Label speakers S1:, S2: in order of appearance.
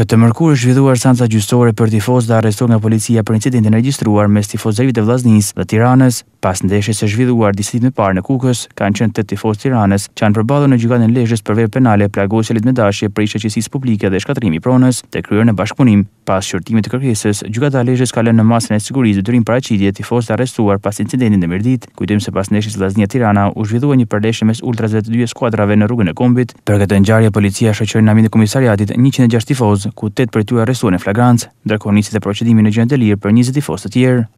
S1: Këtë mërkur është zhvilluar sanca gjyqësore për tifoz dhe arrestuar nga policia për incidentin e regjistruar mes tifozëve të Vllaznisë dhe Tiranës Pas ndeshjes së zhvilluar disi ditë më parë në Kukës, kanë qenë tet tifoz Tiranës që kanë përballur në gjykatën e Lezhës për vepra penale plagosjelit me dashje për shoqësis publike dhe shkatërrim i pronës, te kryer në bashkëpunim. Pas shqyrtimit të kërkesës, gjykata e Lezhës ka lënë në masën e sigurisë detyrim paraqitje tifoz të arrestuar pas incidentit në Mirdit. Kujtojmë se pas ndeshjes Llaznia Tirana u zhvillua një përleshje mes ultrazëve të dy skuadrave në rrugën e Kombit. Për këtë ngjarje policia shoqëroi në aminë komisariatit 106 tifoz, ku tetë prej tyre arrestuan në flagrancë, ndërkohë nisi të procedimi në gjendë për 20 tifoz të tjerë.